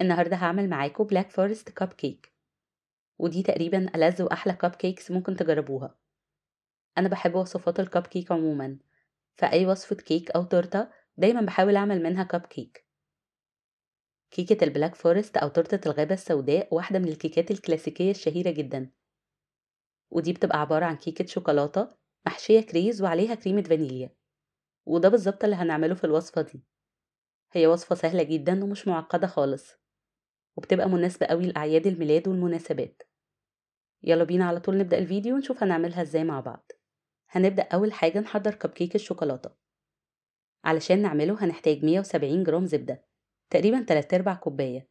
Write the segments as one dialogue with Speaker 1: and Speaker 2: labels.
Speaker 1: النهارده هعمل معاكم بلاك فورست كاب كيك ودي تقريبا ألذ وأحلى كاب كيكس ممكن تجربوها أنا بحب وصفات الكاب كيك عموما فأي وصفة كيك أو تورتة دايما بحاول أعمل منها كاب كيك كيكة البلاك فورست أو تورتة الغابة السوداء واحدة من الكيكات الكلاسيكية الشهيرة جدا ودي بتبقى عبارة عن كيكة شوكولاتة محشية كريز وعليها كريمة فانيليا وده بالظبط اللي هنعمله في الوصفة دي هي وصفة سهلة جدا ومش معقدة خالص وبتبقى مناسبة قوي لأعياد الميلاد والمناسبات يلا بينا على طول نبدأ الفيديو ونشوف هنعملها ازاي مع بعض هنبدأ أول حاجة نحضر كب كيك الشوكولاتة علشان نعمله هنحتاج 170 جرام زبدة تقريبا 3 أرباع كوباية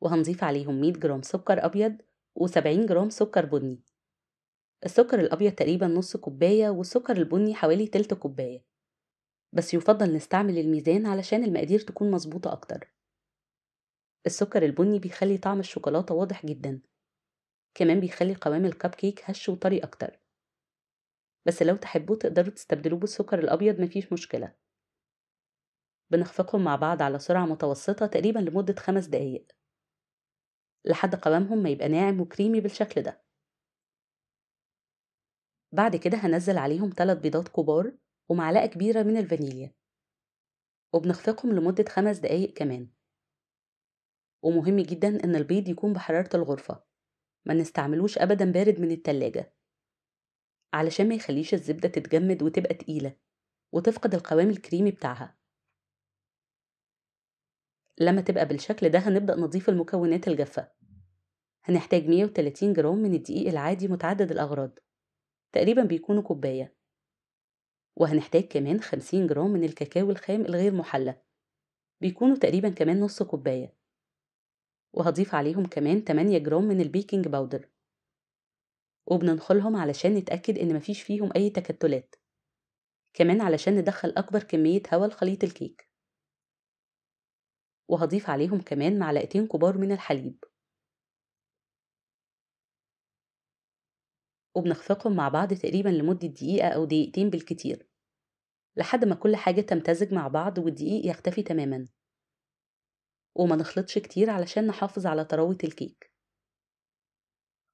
Speaker 1: وهنضيف عليهم 100 جرام سكر أبيض و70 جرام سكر بني السكر الأبيض تقريبا نص كوباية والسكر البني حوالي تلت كوباية بس يفضل نستعمل الميزان علشان المقادير تكون مظبوطة أكتر السكر البني بيخلي طعم الشوكولاتة واضح جدا كمان بيخلي قوام الكب كيك هش وطري أكتر بس لو تحبوا تقدروا تستبدلوه بالسكر الأبيض مفيش مشكلة بنخفقهم مع بعض على سرعة متوسطة تقريبا لمدة خمس دقايق لحد قوامهم ما يبقى ناعم وكريمي بالشكل ده بعد كده هنزل عليهم ثلاث بيضات كبار ومعلقة كبيرة من الفانيليا وبنخفقهم لمدة خمس دقايق كمان ومهم جدا إن البيض يكون بحرارة الغرفة ما نستعملوش أبدا بارد من التلاجة علشان ما يخليش الزبدة تتجمد وتبقى تقيلة وتفقد القوام الكريمي بتاعها لما تبقى بالشكل ده هنبدأ نضيف المكونات الجافة هنحتاج 130 جرام من الدقيق العادي متعدد الأغراض تقريبا بيكونوا كوباية وهنحتاج كمان 50 جرام من الكاكاو الخام الغير محلى بيكونوا تقريبا كمان نص كوباية وهضيف عليهم كمان 8 جرام من البيكنج باودر وبننخلهم علشان نتأكد إن مفيش فيهم أي تكتلات كمان علشان ندخل أكبر كمية هواء لخليط الكيك وهضيف عليهم كمان معلقتين كبار من الحليب وبنخفقهم مع بعض تقريبا لمدة دقيقة أو دقيقتين بالكتير لحد ما كل حاجة تمتزج مع بعض والدقيق يختفي تماما وما نخلطش كتير علشان نحافظ على طراوة الكيك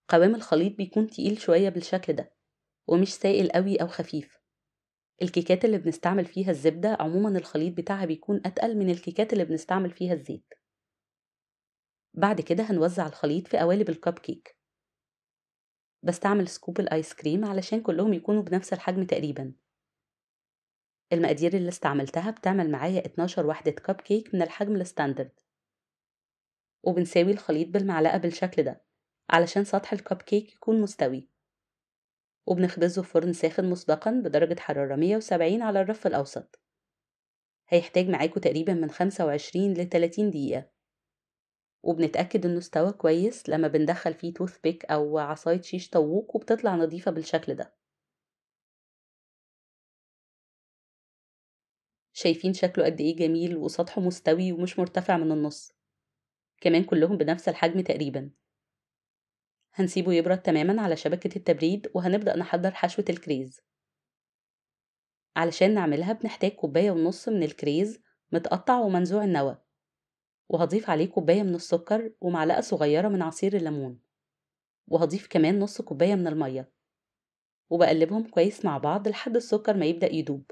Speaker 1: قوام الخليط بيكون تقيل شوية بالشكل ده ومش سائل قوي أو خفيف الكيكات اللي بنستعمل فيها الزبدة عموما الخليط بتاعها بيكون أتقل من الكيكات اللي بنستعمل فيها الزيت بعد كده هنوزع الخليط في قوالب الكب كيك بستعمل سكوب الآيس كريم علشان كلهم يكونوا بنفس الحجم تقريبا المقادير اللي استعملتها بتعمل معايا 12 وحدة كب كيك من الحجم الستاندرد وبنساوي الخليط بالمعلقة بالشكل ده علشان سطح الكب كيك يكون مستوي وبنخبزه في فرن ساخن مسبقا بدرجة حرارة 170 على الرف الأوسط هيحتاج معاكوا تقريبا من 25 ل 30 دقيقة وبنتأكد إنه استوى كويس لما بندخل فيه توث بيك أو عصاية شيش طووق وبتطلع نظيفة بالشكل ده شايفين شكله قد إيه جميل وسطحه مستوي ومش مرتفع من النص كمان كلهم بنفس الحجم تقريبا هنسيبه يبرد تماما على شبكة التبريد وهنبدأ نحضر حشوة الكريز علشان نعملها بنحتاج كوباية ونص من الكريز متقطع ومنزوع النوى وهضيف عليه كوباية من السكر ومعلقة صغيرة من عصير الليمون وهضيف كمان نص كوباية من المية وبقلبهم كويس مع بعض لحد السكر ما يبدأ يدوب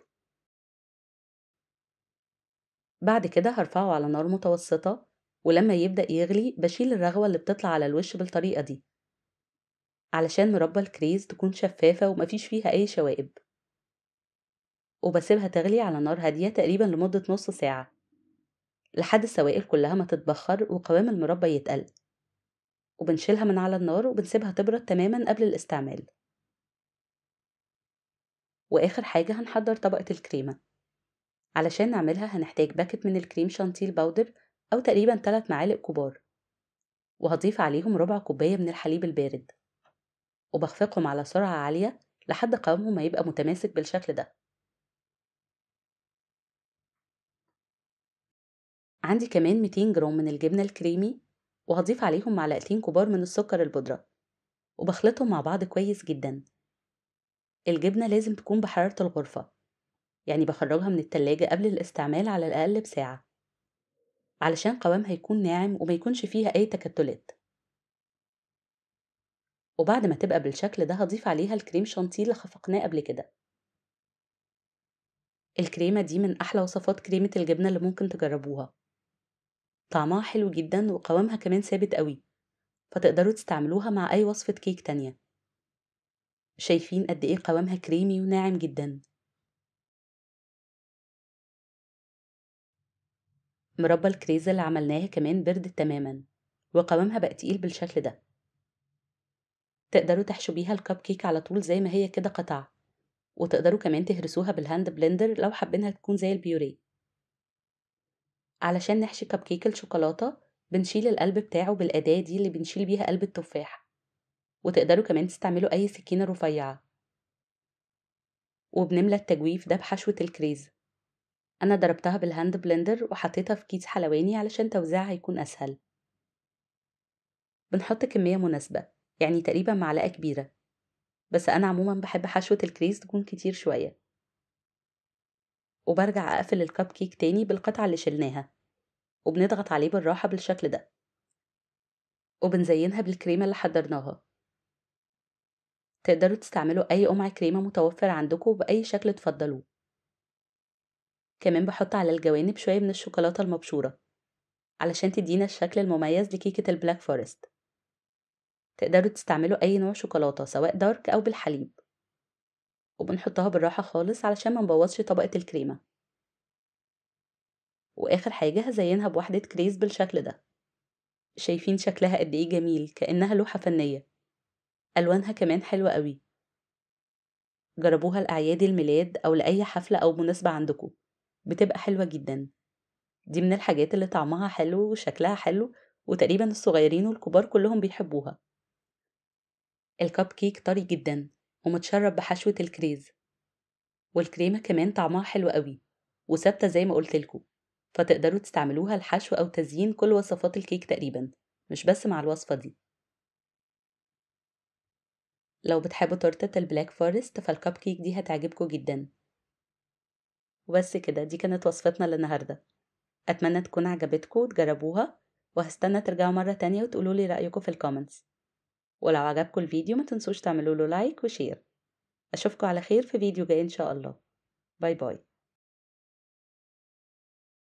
Speaker 1: بعد كده هرفعه على نار متوسطة ولما يبدأ يغلي بشيل الرغوة اللي بتطلع على الوش بالطريقة دي علشان مربى الكريز تكون شفافة ومفيش فيها أي شوائب وبسيبها تغلي على نار هادية تقريبا لمدة نص ساعة لحد السوائل كلها ما تتبخر وقوام المربى يتقل وبنشيلها من على النار وبنسيبها تبرد تماما قبل الاستعمال وآخر حاجة هنحضر طبقة الكريمة علشان نعملها هنحتاج باكت من الكريم شانتيل باودر أو تقريبا 3 معالق كبار وهضيف عليهم ربع كوباية من الحليب البارد وبخفقهم على سرعة عالية لحد قوامهم ما يبقى متماسك بالشكل ده عندي كمان 200 جرام من الجبنة الكريمي وهضيف عليهم معلقتين كبار من السكر البودرة وبخلطهم مع بعض كويس جدا الجبنة لازم تكون بحرارة الغرفة يعني بخرجها من التلاجة قبل الاستعمال على الأقل بساعة علشان قوامها يكون ناعم وما يكونش فيها أي تكتلات وبعد ما تبقى بالشكل ده هضيف عليها الكريم شانتيه اللي خفقناه قبل كده الكريمة دي من أحلى وصفات كريمة الجبنة اللي ممكن تجربوها طعمها حلو جدا وقوامها كمان ثابت قوي فتقدروا تستعملوها مع أي وصفة كيك تانية شايفين قد إيه قوامها كريمي وناعم جدا مربى الكريز اللي عملناها كمان برد تماما وقوامها بقى تقيل بالشكل ده تقدروا تحشوا بيها الكب كيك على طول زي ما هي كده قطع وتقدروا كمان تهرسوها بالهاند بلندر لو حابينها تكون زي البيوريه علشان نحشي كب كيك الشوكولاتة بنشيل القلب بتاعه بالأداة دي اللي بنشيل بيها قلب التفاح وتقدروا كمان تستعملوا أي سكينة رفيعة وبنملى التجويف ده بحشوة الكريز أنا ضربتها بالهاند بلندر وحطيتها في كيس حلواني علشان توزيعها يكون أسهل بنحط كمية مناسبة يعني تقريبا معلقة كبيرة بس أنا عموما بحب حشوة الكريز تكون كتير شوية وبرجع أقفل الكب كيك تاني بالقطعة اللي شلناها وبنضغط عليه بالراحة بالشكل ده وبنزينها بالكريمة اللي حضرناها تقدروا تستعملوا أي قمع كريمة متوفر عندكم بأي شكل تفضلوه كمان بحط على الجوانب شوية من الشوكولاتة المبشورة علشان تدينا الشكل المميز لكيكة البلاك فورست تقدروا تستعملوا أي نوع شوكولاتة سواء دارك أو بالحليب وبنحطها بالراحة خالص علشان ما نبوظش طبقة الكريمة وآخر حاجة هزينها بوحدة كريز بالشكل ده شايفين شكلها قد إيه جميل كأنها لوحة فنية ألوانها كمان حلوة قوي جربوها لأعياد الميلاد أو لأي حفلة أو مناسبة عندكم بتبقى حلوة جدا دي من الحاجات اللي طعمها حلو وشكلها حلو وتقريبا الصغيرين والكبار كلهم بيحبوها الكب كيك طري جدا ومتشرب بحشوة الكريز والكريمة كمان طعمها حلو قوي وثابتة زي ما قلتلكوا فتقدروا تستعملوها لحشو أو تزيين كل وصفات الكيك تقريبا مش بس مع الوصفة دي لو بتحبوا تورتة البلاك فورست فالكب كيك دي هتعجبكوا جدا وبس كده دي كانت وصفتنا للنهاردة أتمنى تكون عجبتكم وتجربوها وهستنى ترجعوا مرة تانية وتقولوا لي رأيكم في الكومنتس ولو عجبكم الفيديو ما تنسوش تعملوا له لايك وشير أشوفكم على خير في فيديو جاي إن شاء الله باي باي